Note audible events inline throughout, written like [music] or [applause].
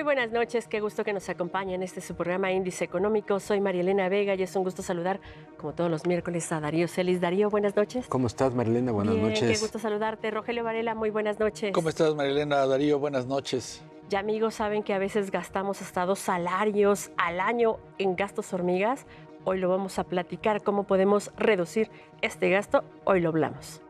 Muy buenas noches, qué gusto que nos acompañen. Este su programa Índice Económico. Soy Marielena Vega y es un gusto saludar, como todos los miércoles, a Darío Celis. Darío, buenas noches. ¿Cómo estás, Marielena? Buenas noches. Qué gusto saludarte. Rogelio Varela, muy buenas noches. ¿Cómo estás, Marielena? Darío, buenas noches. Ya amigos saben que a veces gastamos hasta dos salarios al año en gastos hormigas. Hoy lo vamos a platicar, cómo podemos reducir este gasto. Hoy lo hablamos.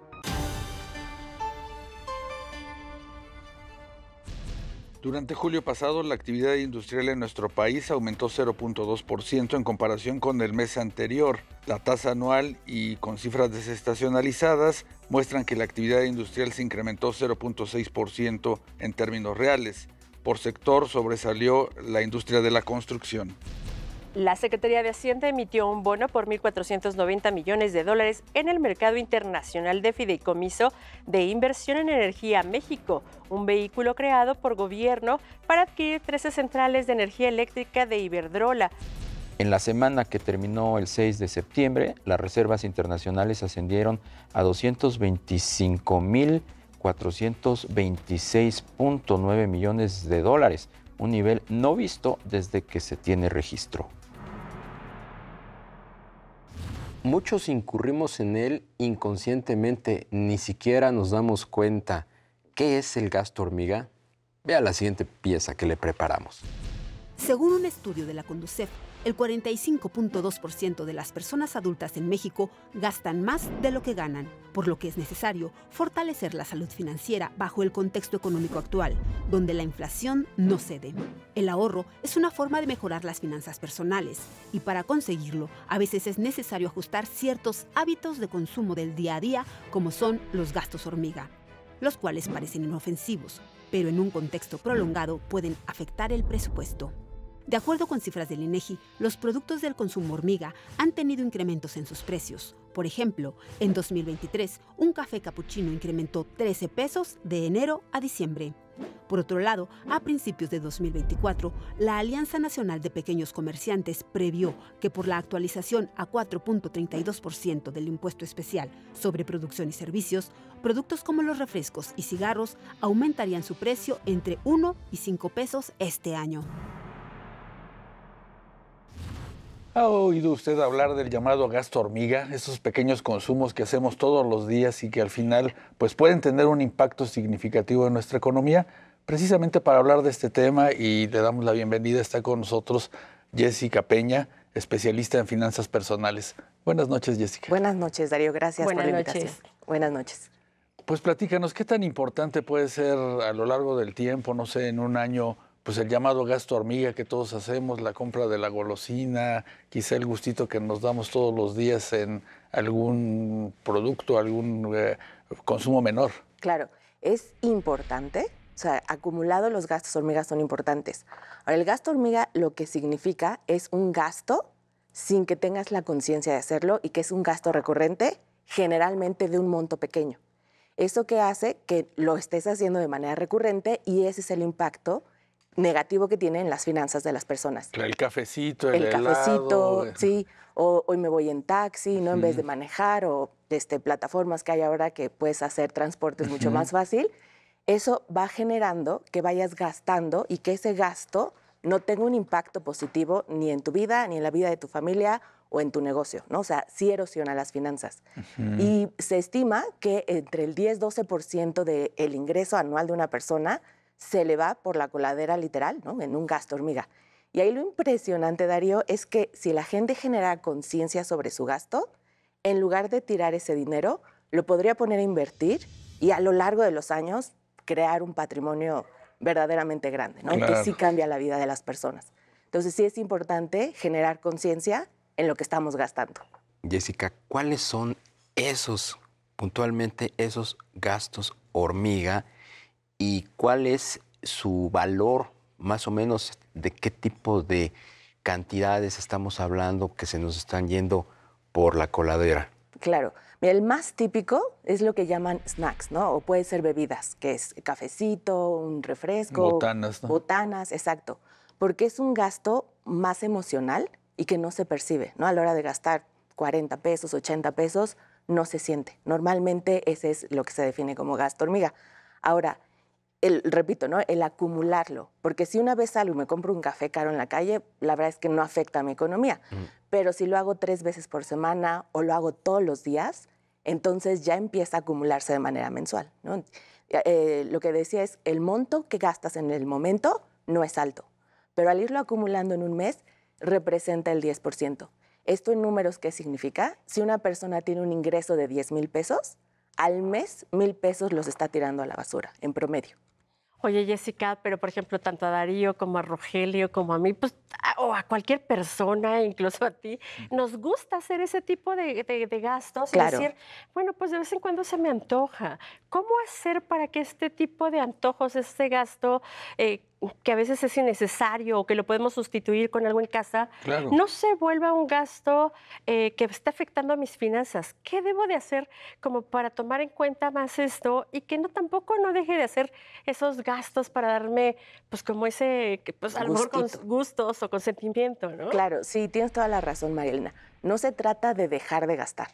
Durante julio pasado, la actividad industrial en nuestro país aumentó 0.2% en comparación con el mes anterior. La tasa anual y con cifras desestacionalizadas muestran que la actividad industrial se incrementó 0.6% en términos reales. Por sector sobresalió la industria de la construcción. La Secretaría de Hacienda emitió un bono por 1.490 millones de dólares en el mercado internacional de fideicomiso de inversión en energía México, un vehículo creado por gobierno para adquirir 13 centrales de energía eléctrica de Iberdrola. En la semana que terminó el 6 de septiembre, las reservas internacionales ascendieron a 225.426.9 millones de dólares, un nivel no visto desde que se tiene registro muchos incurrimos en él inconscientemente, ni siquiera nos damos cuenta. ¿Qué es el gasto hormiga? Vea la siguiente pieza que le preparamos. Según un estudio de la Conducef, el 45.2% de las personas adultas en México gastan más de lo que ganan, por lo que es necesario fortalecer la salud financiera bajo el contexto económico actual, donde la inflación no cede. El ahorro es una forma de mejorar las finanzas personales y para conseguirlo a veces es necesario ajustar ciertos hábitos de consumo del día a día como son los gastos hormiga, los cuales parecen inofensivos, pero en un contexto prolongado pueden afectar el presupuesto. De acuerdo con cifras del INEGI, los productos del consumo hormiga han tenido incrementos en sus precios. Por ejemplo, en 2023, un café capuchino incrementó 13 pesos de enero a diciembre. Por otro lado, a principios de 2024, la Alianza Nacional de Pequeños Comerciantes previó que por la actualización a 4.32% del impuesto especial sobre producción y servicios, productos como los refrescos y cigarros aumentarían su precio entre 1 y 5 pesos este año. ¿Ha oído usted hablar del llamado gasto hormiga? Esos pequeños consumos que hacemos todos los días y que al final pues pueden tener un impacto significativo en nuestra economía. Precisamente para hablar de este tema y le damos la bienvenida está con nosotros Jessica Peña, especialista en finanzas personales. Buenas noches, Jessica. Buenas noches, Darío. Gracias por la invitación. Buenas noches. Pues platícanos, ¿qué tan importante puede ser a lo largo del tiempo, no sé, en un año pues el llamado gasto hormiga que todos hacemos, la compra de la golosina, quizá el gustito que nos damos todos los días en algún producto, algún eh, consumo menor. Claro, es importante, o sea, acumulado los gastos hormigas son importantes. el gasto hormiga lo que significa es un gasto sin que tengas la conciencia de hacerlo y que es un gasto recurrente, generalmente de un monto pequeño. Eso que hace que lo estés haciendo de manera recurrente y ese es el impacto negativo que tiene en las finanzas de las personas. El cafecito, el, el cafecito, eh. sí, o hoy me voy en taxi, no en vez de manejar o este, plataformas que hay ahora que puedes hacer transportes mucho más fácil. Eso va generando que vayas gastando y que ese gasto no tenga un impacto positivo ni en tu vida, ni en la vida de tu familia o en tu negocio, ¿no? O sea, sí erosiona las finanzas. Y se estima que entre el 10-12% del ingreso anual de una persona se le va por la coladera literal, ¿no? En un gasto hormiga. Y ahí lo impresionante, Darío, es que si la gente genera conciencia sobre su gasto, en lugar de tirar ese dinero, lo podría poner a invertir y a lo largo de los años crear un patrimonio verdaderamente grande, ¿no? Que sí cambia la vida de las personas. Entonces sí es importante generar conciencia en lo que estamos gastando. Jessica, ¿cuáles son esos, puntualmente esos gastos hormiga? y cuál es su valor, más o menos de qué tipo de cantidades estamos hablando que se nos están yendo por la coladera. Claro. el más típico es lo que llaman snacks, ¿no? O puede ser bebidas, que es cafecito, un refresco. Botanas, ¿no? Botanas, exacto. Porque es un gasto más emocional y que no se percibe, ¿no? A la hora de gastar 40 pesos, 80 pesos, no se siente. Normalmente ese es lo que se define como gasto hormiga. Ahora, el, repito, ¿no? el acumularlo. Porque si una vez salgo y me compro un café caro en la calle, la verdad es que no afecta a mi economía. Mm. Pero si lo hago tres veces por semana o lo hago todos los días, entonces ya empieza a acumularse de manera mensual. Eh, lo que decía es, el monto que gastas en el momento no es alto, pero al irlo acumulando en un mes representa el 10%. ¿Esto en números qué significa? Si una persona tiene un ingreso de 10 mil pesos, al mes mil pesos los está tirando a la basura, en promedio. Oye, Jessica, pero por ejemplo, tanto a Darío como a Rogelio, como a mí, pues, ah, o a cualquier persona, [laughs] incluso a ti, nos gusta hacer ese tipo de, gastos decir, bueno, pues de vez en cuando se me antoja. ¿Cómo hacer para que este tipo de antojos, este gasto, eh, que a veces es innecesario o que lo podemos sustituir con algo en casa, no se vuelva un gasto eh, que está afectando a mis finanzas. ¿Qué debo de hacer como para tomar en cuenta más esto y que no tampoco no deje de hacer esos gastos para darme, pues como ese, pues a con gustos o consentimiento, ¿no? Claro, sí, tienes toda la razón, Marielna No se trata de dejar de gastar.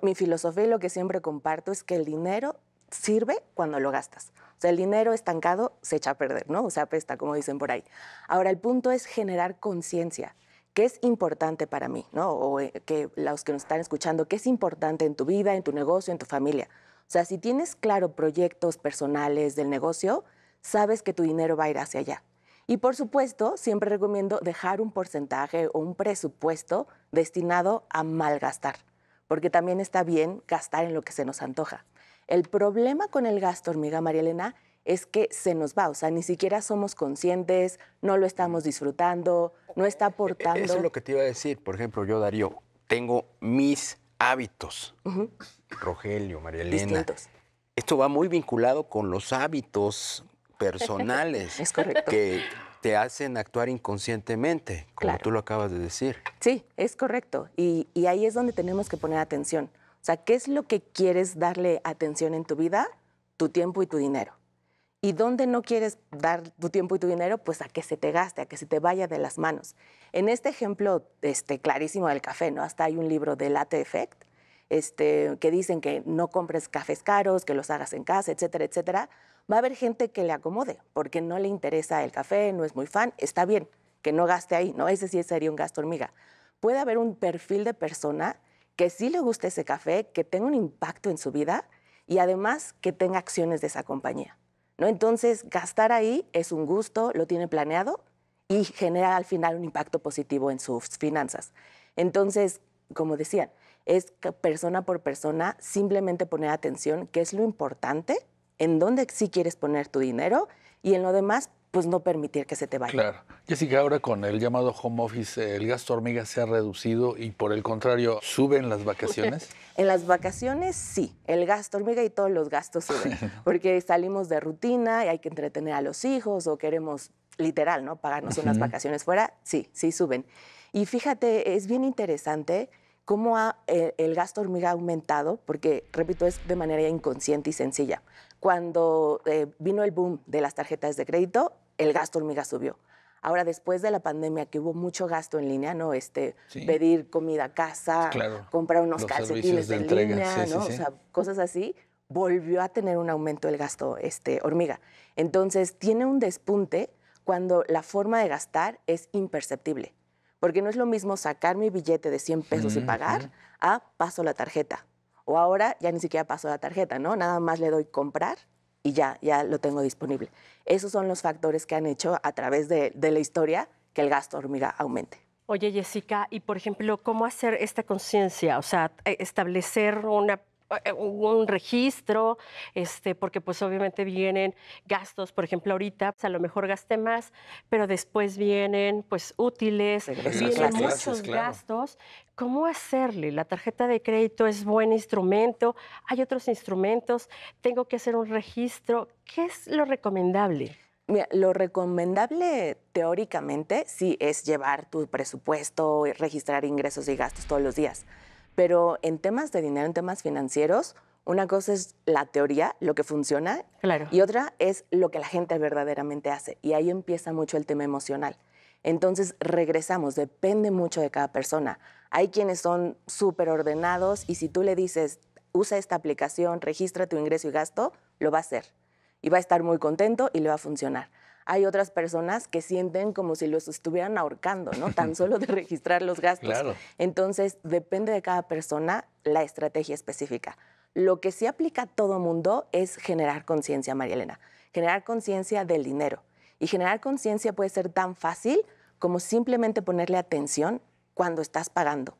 Mi filosofía y lo que siempre comparto es que el dinero sirve cuando lo gastas. O sea, el dinero estancado se echa a perder, ¿no? O sea, apesta, como dicen por ahí. Ahora, el punto es generar conciencia. ¿Qué es importante para mí, ¿no? O eh, que los que nos están escuchando, ¿qué es importante en tu vida, en tu negocio, en tu familia? O sea, si tienes claro proyectos personales del negocio, sabes que tu dinero va a ir hacia allá. Y por supuesto, siempre recomiendo dejar un porcentaje o un presupuesto destinado a malgastar, porque también está bien gastar en lo que se nos antoja. El problema con el gasto, hormiga María Elena, es que se nos va, o sea, ni siquiera somos conscientes, no lo estamos disfrutando, no está aportando. E, e, eso es lo que te iba a decir, por ejemplo, yo, Darío, tengo mis hábitos, Rogelio, María Elena. Distintos. Esto va muy vinculado con los hábitos personales [laughs] es correcto. que te hacen actuar inconscientemente, como tú lo acabas de decir. Sí, es correcto. Y, y ahí es donde tenemos que poner atención. O sea, ¿qué es lo que quieres darle atención en tu vida? Tu tiempo y tu dinero. ¿Y dónde no quieres dar tu tiempo y tu dinero? Pues a que se te gaste, a que se te vaya de las manos. En este ejemplo este, clarísimo del café, ¿no? Hasta hay un libro de Latte Effect, este, que dicen que no compres cafés caros, que los hagas en casa, etcétera, etcétera. Va a haber gente que le acomode, porque no le interesa el café, no es muy fan, está bien, que no gaste ahí, ¿no? Ese sí sería un gasto hormiga. Puede haber un perfil de persona que sí le guste ese café, que tenga un impacto en su vida y además que tenga acciones de esa compañía. ¿no? Entonces, gastar ahí es un gusto, lo tiene planeado y genera al final un impacto positivo en sus finanzas. Entonces, como decían, es persona por persona simplemente poner atención qué es lo importante, en dónde sí quieres poner tu dinero y en lo demás pues no permitir que se te vaya. Claro. Jessica, ahora con el llamado home office, eh, el gasto hormiga se ha reducido y por el contrario, ¿suben las vacaciones? [laughs] en las vacaciones sí, el gasto hormiga y todos los gastos suben, [laughs] porque salimos de rutina y hay que entretener a los hijos o queremos literal, ¿no? Pagarnos unas vacaciones fuera, sí, sí suben. Y fíjate, es bien interesante cómo ha, eh, el, gasto hormiga ha aumentado, porque, repito, es de manera inconsciente y sencilla. Cuando eh, vino el boom de las tarjetas de crédito, el gasto hormiga subió. Ahora, después de la pandemia, que hubo mucho gasto en línea, ¿no? Este, pedir comida a casa, comprar unos calcetines en línea, cosas así, volvió a tener un aumento el gasto este, hormiga. Entonces, tiene un despunte cuando la forma de gastar es imperceptible. Porque no es lo mismo sacar mi billete de 100 pesos y pagar a paso la tarjeta. O ahora ya ni siquiera paso la tarjeta, ¿no? Nada más le doy comprar y ya, ya lo tengo disponible. Esos son los factores que han hecho a través de, de la historia que el gasto hormiga aumente. Oye, Jessica, y por ejemplo, ¿cómo hacer esta conciencia? O sea, e-, establecer una eh, eh, un registro, este, porque pues obviamente vienen gastos, por ejemplo ahorita pues, a lo mejor gasté más, pero después vienen pues útiles, vienen muchos gastos. ¿Cómo hacerle? La tarjeta de crédito es buen instrumento, hay otros instrumentos, tengo que hacer un registro. ¿Qué es lo recomendable? Mira, lo recomendable teóricamente sí es llevar tu presupuesto, registrar ingresos y gastos todos los días. Pero en temas de dinero, en temas financieros, una cosa es la teoría, lo que funciona, y otra es lo que la gente verdaderamente hace. Y ahí empieza mucho el tema emocional. Entonces regresamos, depende mucho de cada persona. Hay quienes son súper ordenados y si tú le dices, usa esta aplicación, registra tu ingreso y gasto, lo va a hacer. Y va a estar muy contento y le va a funcionar hay otras personas que sienten como si los estuvieran ahorcando, ¿no? [laughs] Tan solo de registrar los gastos. Entonces, depende de cada persona la estrategia específica. Lo que sí aplica a todo mundo es generar conciencia, María Elena. Generar conciencia del dinero. Y generar conciencia puede ser tan fácil como simplemente ponerle atención cuando estás pagando.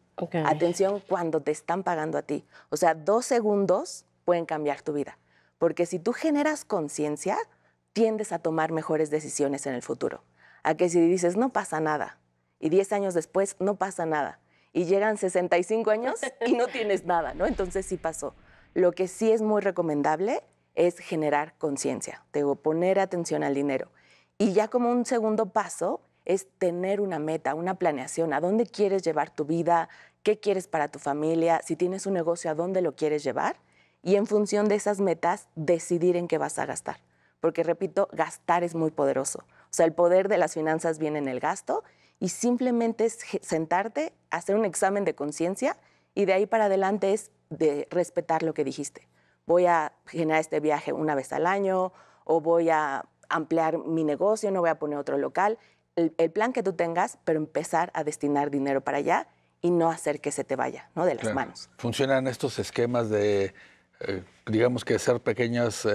Atención cuando te están pagando a ti. O sea, dos segundos pueden cambiar tu vida. Porque si tú generas conciencia, tiendes a tomar mejores decisiones en el futuro. A que si dices, no pasa nada, y 10 años después, no pasa nada, y llegan 65 años y no tienes [laughs] nada, ¿no? Entonces sí pasó. Lo que sí es muy recomendable es generar conciencia, poner atención al dinero. Y ya como un segundo paso es tener una meta, una planeación, a dónde quieres llevar tu vida, qué quieres para tu familia, si tienes un negocio, a dónde lo quieres llevar y en función de esas metas decidir en qué vas a gastar porque repito, gastar es muy poderoso. O sea, el poder de las finanzas viene en el gasto y simplemente es sentarte, hacer un examen de conciencia y de ahí para adelante es de respetar lo que dijiste. Voy a generar este viaje una vez al año o voy a ampliar mi negocio, no voy a poner otro local. El, plan que tú tengas, pero empezar a destinar dinero para allá y no hacer que se te vaya, ¿no? De las manos. Funcionan estos esquemas de eh, digamos que hacer pequeños eh,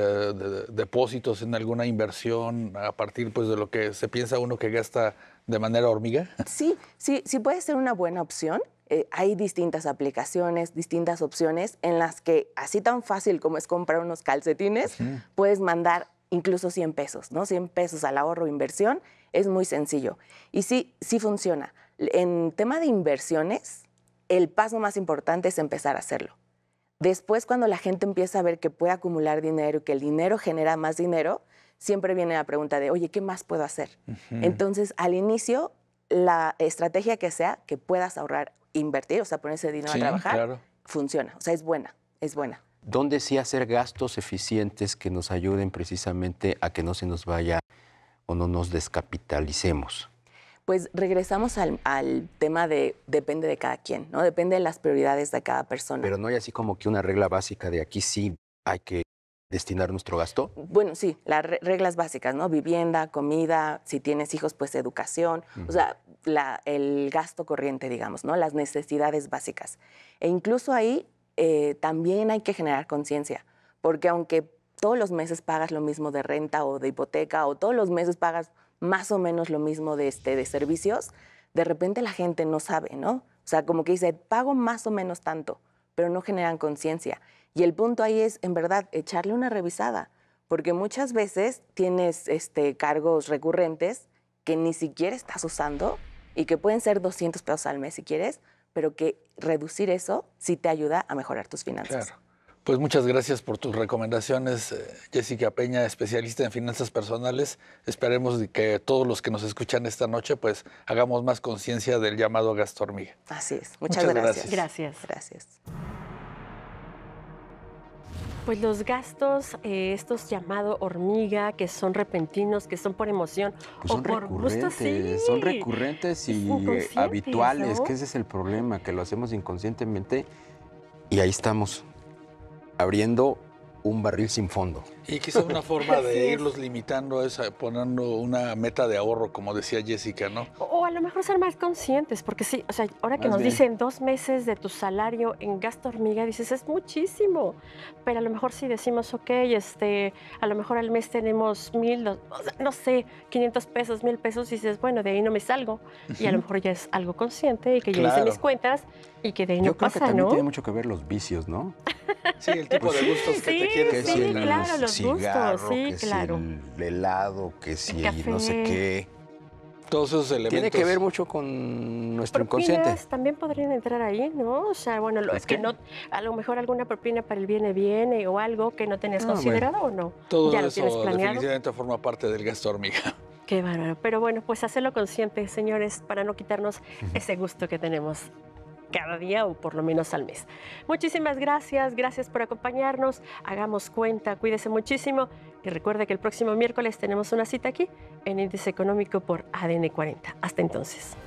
depósitos en alguna inversión a partir pues, de lo que se piensa uno que gasta de manera hormiga? [laughs] Sí, sí, sí puede ser una buena opción. Eh, hay distintas aplicaciones, distintas opciones en las que así tan fácil como es comprar unos calcetines, puedes mandar incluso 100 pesos, ¿no? 100 pesos al ahorro inversión, es muy sencillo. Y sí, sí funciona. En tema de inversiones, el paso más importante es empezar a hacerlo. Después, cuando la gente empieza a ver que puede acumular dinero y que el dinero genera más dinero, siempre viene la pregunta de, oye, ¿qué más puedo hacer? Entonces, al inicio, la estrategia que sea, que puedas ahorrar, invertir, o sea, poner ese dinero a trabajar, funciona. O sea, es buena, es buena. ¿Dónde sí hacer gastos eficientes que nos ayuden precisamente a que no se nos vaya o no nos descapitalicemos? pues regresamos al, tema de depende de cada quien, ¿no? Depende de las prioridades de cada persona. Pero no hay así como que una regla básica de aquí sí hay que destinar nuestro gasto? Bueno, sí, las reglas básicas, ¿no? Vivienda, comida, si tienes hijos, pues educación, o sea, el gasto corriente, digamos, ¿no? Las necesidades básicas. E incluso ahí eh, también hay que generar conciencia, porque aunque todos los meses pagas lo mismo de renta o de hipoteca o todos los meses pagas más o menos lo mismo de, este, de servicios, de repente la gente no sabe, ¿no? O sea, como que dice, pago más o menos tanto, pero no generan conciencia. Y el punto ahí es, en verdad, echarle una revisada, porque muchas veces tienes este, cargos recurrentes que ni siquiera estás usando y que pueden ser 200 pesos al mes si quieres, pero que reducir eso sí te ayuda a mejorar tus finanzas. Pues muchas gracias por tus recomendaciones, eh, Jessica Peña, especialista en finanzas personales. Esperemos que todos los que nos escuchan esta noche, pues hagamos más conciencia del llamado gasto hormiga. Así es, muchas, gracias. Gracias. Gracias. Pues los gastos, eh, estos llamados hormiga, que son repentinos, que son por emoción pues o por gusto, Son recurrentes y habituales, que ese es el problema, que lo hacemos inconscientemente y ahí estamos abriendo un barril sin fondo. Y quizá una forma de irlos limitando es eh, poniendo una meta de ahorro, como decía Jessica, ¿no? O, a lo mejor ser más conscientes, porque sí, o sea, ahora que nos dicen dos meses de tu salario en gasto hormiga, dices, es muchísimo, pero a lo mejor si sí decimos, ok, este, a lo mejor al mes tenemos mil, dos, no sé, 500 pesos, mil pesos, y dices, bueno, de ahí no me salgo, y a lo mejor ya es algo consciente y que yo hice mis cuentas y que de ahí yo no creo que también tiene mucho que ver los vicios, ¿no? sí, el tipo de gustos que te quieres. Sí, sí, claro, los claro. Si el que si no sé qué. Todos esos elementos. Tiene que ver mucho con nuestro inconsciente. También podrían entrar ahí, ¿no? O sea, bueno, es que no, a lo mejor alguna propina para el viene viene o algo que no tenías ah, considerado o no. Todo ya eso lo tienes definitivamente forma parte del gasto hormiga. Qué bárbaro. Pero bueno, pues hacerlo consciente, señores, para no quitarnos ese gusto que tenemos cada día o por lo menos al mes. Muchísimas gracias, gracias por acompañarnos, hagamos cuenta, cuídese muchísimo y recuerde que el próximo miércoles tenemos una cita aquí en Índice Económico por ADN 40. Hasta entonces.